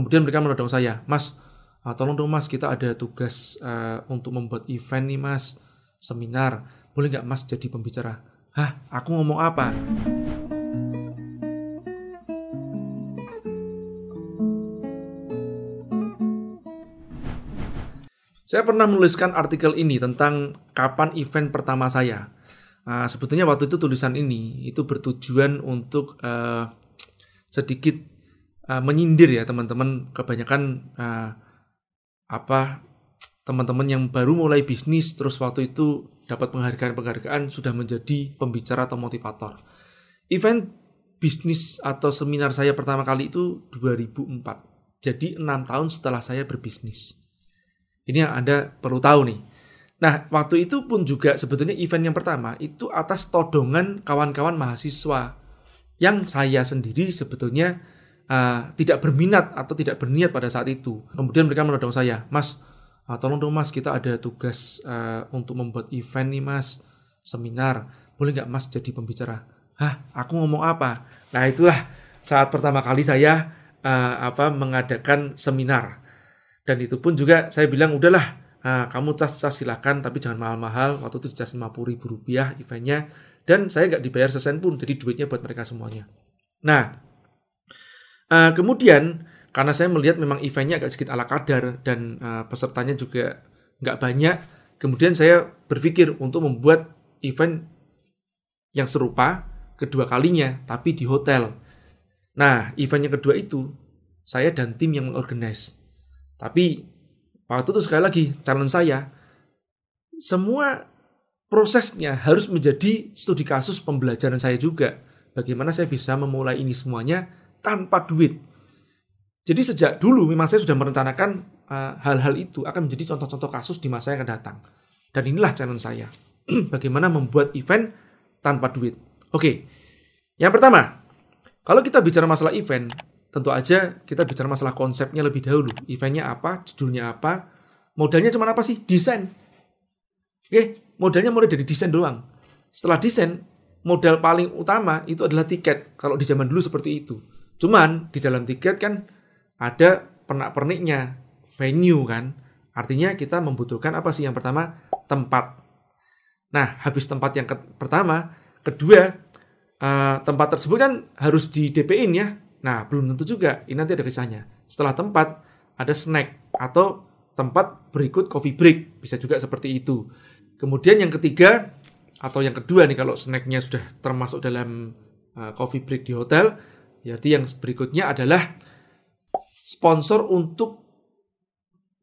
kemudian mereka menodong saya, Mas, uh, tolong dong Mas, kita ada tugas uh, untuk membuat event nih Mas, seminar, boleh nggak Mas jadi pembicara? Hah, aku ngomong apa? Saya pernah menuliskan artikel ini tentang kapan event pertama saya. Nah, sebetulnya waktu itu tulisan ini itu bertujuan untuk uh, sedikit Ah, menyindir ya teman-teman kebanyakan uh, apa teman-teman yang baru mulai bisnis terus waktu itu dapat penghargaan-penghargaan sudah menjadi pembicara atau motivator. Event bisnis atau seminar saya pertama kali itu 2004. Jadi 6 tahun setelah saya berbisnis. Ini yang Anda perlu tahu nih. Nah, waktu itu pun juga sebetulnya event yang pertama itu atas todongan kawan-kawan mahasiswa yang saya sendiri sebetulnya uh, tidak berminat atau tidak berniat pada saat itu. Kemudian mereka menodong saya, Mas, uh, tolong dong Mas, kita ada tugas uh, untuk membuat event nih Mas, seminar, boleh nggak Mas jadi pembicara? Hah, aku ngomong apa? Nah itulah saat pertama kali saya uh, apa mengadakan seminar. Dan itu pun juga saya bilang udahlah uh, kamu cas-cas silahkan tapi jangan mahal-mahal waktu itu cas lima puluh ribu rupiah eventnya dan saya nggak dibayar sesen pun jadi duitnya buat mereka semuanya. Nah Uh, kemudian karena saya melihat memang eventnya agak sedikit ala kadar dan uh, pesertanya juga nggak banyak, kemudian saya berpikir untuk membuat event yang serupa kedua kalinya tapi di hotel. Nah, event yang kedua itu saya dan tim yang mengorganize. Tapi waktu itu sekali lagi challenge saya semua prosesnya harus menjadi studi kasus pembelajaran saya juga. Bagaimana saya bisa memulai ini semuanya tanpa duit. Jadi sejak dulu memang saya sudah merencanakan eh, hal-hal uh, itu akan menjadi contoh-contoh kasus di masa yang akan datang. Dan inilah challenge saya. Bagaimana membuat event tanpa duit. Oke. Yang pertama, kalau kita bicara masalah event, tentu aja kita bicara masalah konsepnya lebih dahulu. Eventnya apa, judulnya apa, modalnya cuma apa sih? Desain. Oke, modalnya mulai dari desain doang. Setelah desain, modal paling utama itu adalah tiket. Kalau di zaman dulu seperti itu. Cuman di dalam tiket kan ada pernak-perniknya, venue kan. Artinya kita membutuhkan apa sih? Yang pertama tempat. Nah, habis tempat yang pertama, kedua uh, tempat tersebut kan harus di DP-in ya. Nah, belum tentu juga. Ini nanti ada kisahnya. Setelah tempat ada snack atau tempat berikut coffee break, bisa juga seperti itu. Kemudian yang ketiga atau yang kedua nih kalau snacknya sudah termasuk dalam uh, coffee break di hotel, jadi ya, yang berikutnya adalah sponsor untuk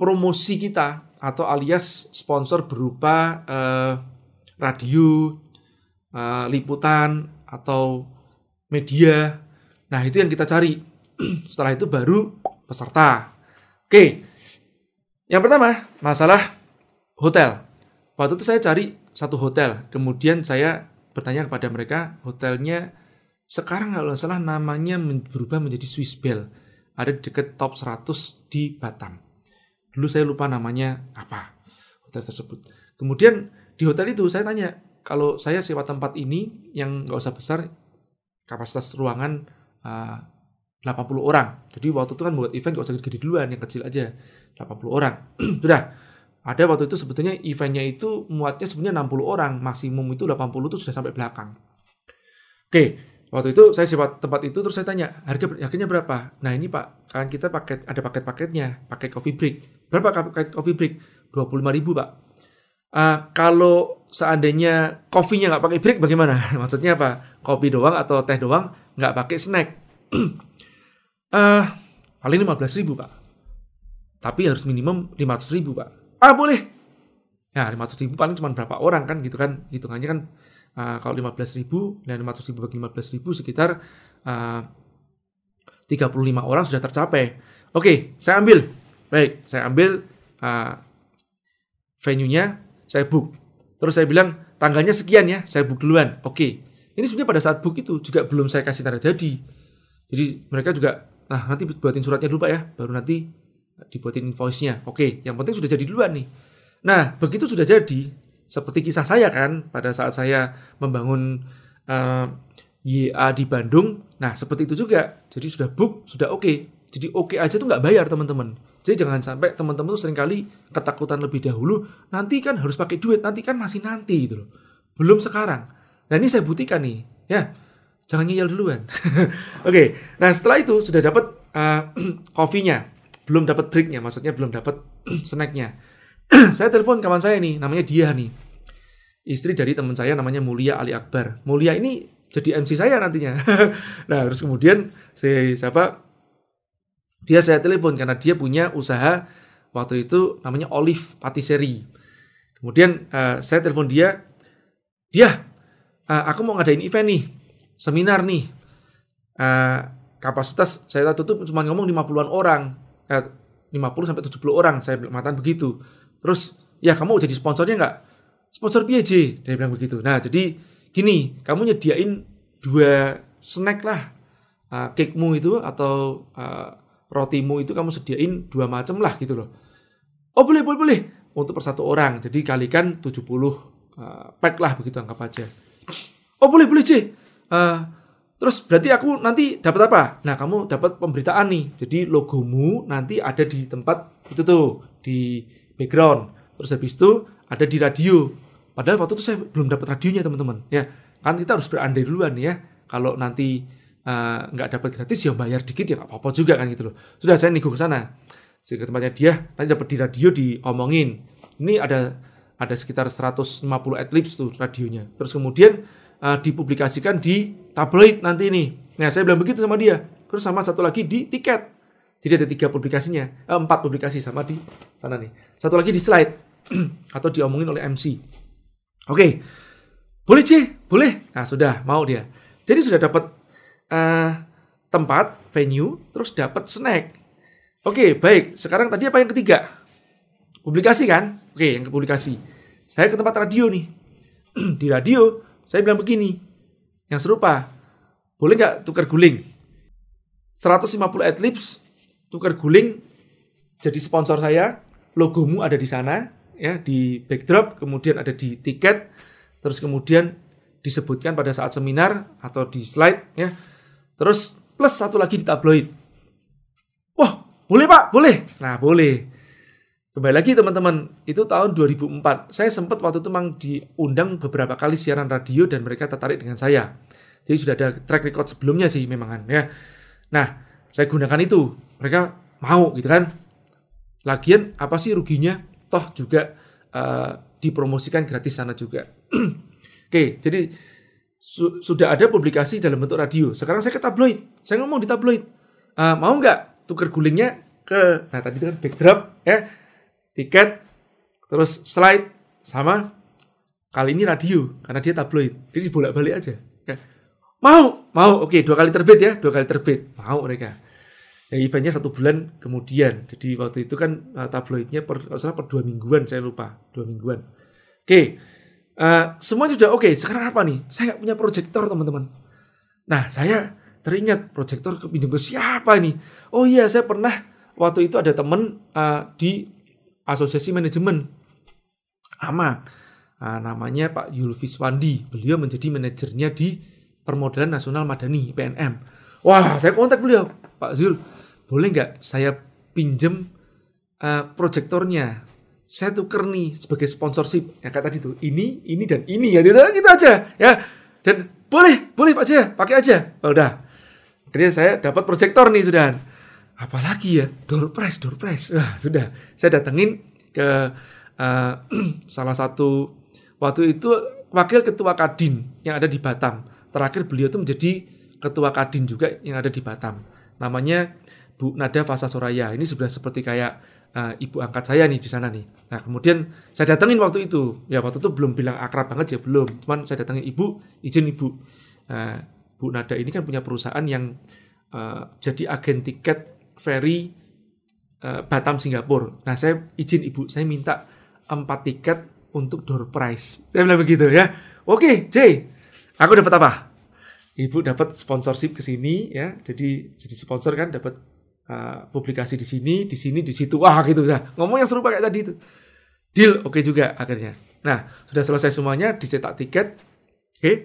promosi kita atau alias sponsor berupa eh, radio, eh, liputan atau media. Nah, itu yang kita cari. Setelah itu baru peserta. Oke. Yang pertama, masalah hotel. Waktu itu saya cari satu hotel, kemudian saya bertanya kepada mereka, hotelnya sekarang kalau salah namanya berubah menjadi Swiss Bell. Ada di dekat top 100 di Batam. Dulu saya lupa namanya apa hotel tersebut. Kemudian di hotel itu saya tanya, kalau saya sewa tempat ini yang nggak usah besar, kapasitas ruangan eh, uh, 80 orang. Jadi waktu itu kan buat event nggak usah gede-gede duluan, yang kecil aja 80 orang. Sudah, ada waktu itu sebetulnya eventnya itu muatnya sebenarnya 60 orang, maksimum itu 80 itu sudah sampai belakang. Oke, Waktu itu saya sewa tempat itu terus saya tanya harga harganya berapa. Nah ini pak, kan kita paket ada paket-paketnya, paket coffee break. Berapa paket coffee break? Dua puluh lima ribu pak. Uh, kalau seandainya kopinya nggak pakai break bagaimana? Maksudnya apa? Kopi doang atau teh doang nggak pakai snack? uh, paling lima belas ribu pak. Tapi harus minimum lima ratus ribu pak. Ah boleh. Ya lima ratus ribu paling cuma berapa orang kan gitu kan hitungannya kan uh, kalau 15 ribu dan 500 ribu bagi 15 ribu sekitar eh, uh, 35 orang sudah tercapai. Oke, okay, saya ambil. Baik, saya ambil uh, venue-nya, saya book. Terus saya bilang tanggalnya sekian ya, saya book duluan. Oke. Okay. Ini sebenarnya pada saat book itu juga belum saya kasih tanda jadi. Jadi mereka juga nah nanti buatin suratnya dulu Pak ya, baru nanti dibuatin invoice-nya. Oke, okay. yang penting sudah jadi duluan nih. Nah, begitu sudah jadi, seperti kisah saya kan pada saat saya membangun uh, YA di Bandung. Nah, seperti itu juga. Jadi sudah book, sudah oke. Okay. Jadi oke okay aja tuh nggak bayar teman-teman. Jadi jangan sampai teman-teman tuh seringkali ketakutan lebih dahulu. Nanti kan harus pakai duit, nanti kan masih nanti gitu loh. Belum sekarang. Nah ini saya buktikan nih, ya. Jangan ngeyel duluan. oke, okay. nah setelah itu sudah dapat uh, coffee-nya. Belum dapat drinknya, maksudnya belum dapat snacknya. saya telepon kawan saya nih, namanya dia nih. Istri dari teman saya namanya Mulia Ali Akbar. Mulia ini jadi MC saya nantinya. nah, terus kemudian si siapa? Dia saya telepon karena dia punya usaha waktu itu namanya Olive Patisserie. Kemudian uh, saya telepon dia, dia, uh, aku mau ngadain event nih, seminar nih. Uh, kapasitas saya tutup cuma ngomong 50-an orang. Uh, 50 sampai 70 orang saya matan begitu. Terus, ya kamu jadi sponsornya nggak? Sponsor PJ, dia bilang begitu. Nah, jadi gini, kamu nyediain dua snack lah. Uh, ah, mu itu atau uh, rotimu itu kamu sediain dua macam lah gitu loh. Oh boleh, boleh, boleh. Untuk per satu orang. Jadi kalikan 70 uh, ah, pack lah begitu anggap aja. Oh boleh, boleh sih. Uh, terus berarti aku nanti dapat apa? Nah kamu dapat pemberitaan nih. Jadi logomu nanti ada di tempat itu tuh. Di background. Terus habis itu ada di radio. Padahal waktu itu saya belum dapat radionya teman-teman. Ya kan kita harus berandai duluan ya. Kalau nanti eh, nggak uh, dapat gratis ya bayar dikit ya nggak apa-apa juga kan gitu loh. Sudah saya nego ke sana. Saya ke tempatnya dia, nanti dapat di radio diomongin. Ini ada ada sekitar 150 adlibs tuh radionya. Terus kemudian uh, dipublikasikan di tabloid nanti ini. Nah, saya bilang begitu sama dia. Terus sama satu lagi di tiket. Jadi ada tiga publikasinya, eh, empat publikasi sama di sana nih. Satu lagi di slide atau diomongin oleh MC. Oke, okay. boleh sih boleh. Nah sudah mau dia. Jadi sudah dapat uh, tempat venue, terus dapat snack. Oke okay, baik. Sekarang tadi apa yang ketiga? Publikasi kan? Oke okay, yang ke publikasi. Saya ke tempat radio nih. di radio saya bilang begini, yang serupa, boleh nggak tukar guling? 150 adlibs tukar guling jadi sponsor saya logomu ada di sana ya di backdrop kemudian ada di tiket terus kemudian disebutkan pada saat seminar atau di slide ya terus plus satu lagi di tabloid wah boleh pak boleh nah boleh kembali lagi teman-teman itu tahun 2004 saya sempat waktu itu memang diundang beberapa kali siaran radio dan mereka tertarik dengan saya jadi sudah ada track record sebelumnya sih memang kan ya nah saya gunakan itu mereka mau gitu kan lagian apa sih ruginya toh juga uh, dipromosikan gratis sana juga oke jadi su sudah ada publikasi dalam bentuk radio sekarang saya ke tabloid saya ngomong di tabloid uh, mau nggak tuker gulingnya ke nah tadi itu kan backdrop ya tiket terus slide sama kali ini radio karena dia tabloid jadi bolak balik aja ya. mau mau oke dua kali terbit ya dua kali terbit mau mereka Ya, eventnya satu bulan kemudian. Jadi waktu itu kan uh, tabloidnya per, salah per dua mingguan, saya lupa dua mingguan. Oke, okay. uh, eh, semua sudah oke. Okay. Sekarang apa nih? Saya nggak punya proyektor teman-teman. Nah saya teringat proyektor ke pinjam ke siapa nih? Oh iya saya pernah waktu itu ada teman uh, eh, di asosiasi manajemen AMA. Uh, namanya Pak Yulvis Wandi. Beliau menjadi manajernya di Permodalan Nasional Madani, PNM. Wah, saya kontak beliau, Pak Zul boleh nggak saya pinjem uh, eh, proyektornya saya tuker nih sebagai sponsorship ya kayak tadi tuh ini ini dan ini ya gitu, gitu aja ya dan boleh boleh pak Jaya, pakai aja oh, udah akhirnya saya dapat proyektor nih sudah apalagi ya door prize door prize Nah, sudah saya datengin ke uh, salah satu waktu itu wakil ketua kadin yang ada di Batam terakhir beliau itu menjadi ketua kadin juga yang ada di Batam namanya Bu Nada Fasa Soraya. Ini sudah seperti kayak uh, ibu angkat saya nih di sana nih. Nah, kemudian saya datengin waktu itu. Ya, waktu itu belum bilang akrab banget ya, belum. Cuman saya datengin ibu, izin ibu. Uh, Bu Nada ini kan punya perusahaan yang uh, jadi agen tiket ferry uh, Batam Singapura. Nah, saya izin ibu, saya minta empat tiket untuk door prize. Saya bilang begitu ya. Oke, J. Aku dapat apa? Ibu dapat sponsorship ke sini ya. Jadi jadi sponsor kan dapat uh, publikasi di sini, di sini, di situ, wah gitu bisa. Ngomong yang serupa kayak tadi itu. Deal oke okay juga akhirnya. Nah, sudah selesai semuanya, dicetak tiket. Oke. Okay.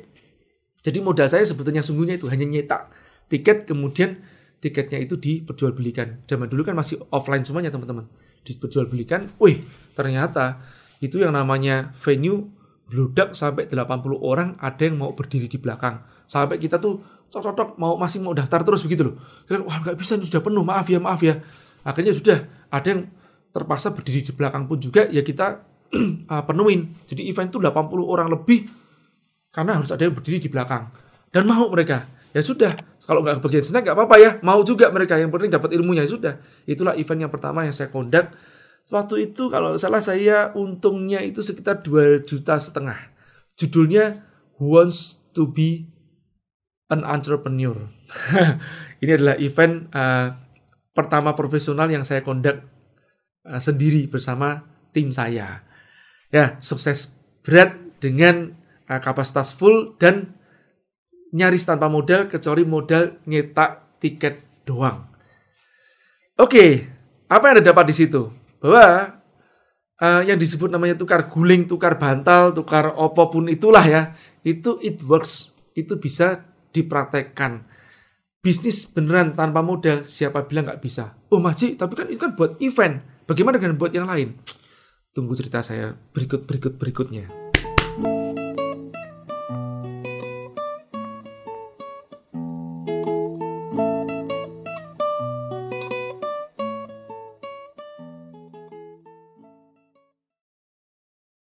Jadi modal saya sebetulnya sungguhnya itu hanya nyetak tiket kemudian tiketnya itu diperjualbelikan. Zaman dulu kan masih offline semuanya, teman-teman. Diperjualbelikan. Wih, ternyata itu yang namanya venue bludak sampai 80 orang ada yang mau berdiri di belakang Sampai kita tuh cocok mau masih mau daftar terus begitu loh. Kira, wah nggak bisa sudah penuh, maaf ya, maaf ya. Akhirnya sudah ada yang terpaksa berdiri di belakang pun juga ya kita uh, penuhin. Jadi event itu 80 orang lebih karena harus ada yang berdiri di belakang. Dan mau mereka. Ya sudah, kalau nggak bagian snack nggak apa-apa ya. Mau juga mereka yang penting dapat ilmunya ya sudah. Itulah event yang pertama yang saya kondak. Waktu itu kalau salah saya untungnya itu sekitar 2 juta setengah. Judulnya Who Wants to be an entrepreneur. ini adalah event uh, pertama profesional yang saya conduct uh, sendiri bersama tim saya. Ya, sukses berat dengan uh, kapasitas full dan nyaris tanpa modal kecuali modal nyetak tiket doang. Oke, okay, apa yang ada dapat di situ? Bahwa uh, yang disebut namanya tukar guling, tukar bantal, tukar pun itulah ya, itu it works. Itu bisa dipraktekkan. Bisnis beneran tanpa modal, siapa bilang nggak bisa? Oh Maji, tapi kan ini kan buat event. Bagaimana dengan buat yang lain? Tunggu cerita saya berikut-berikut berikutnya.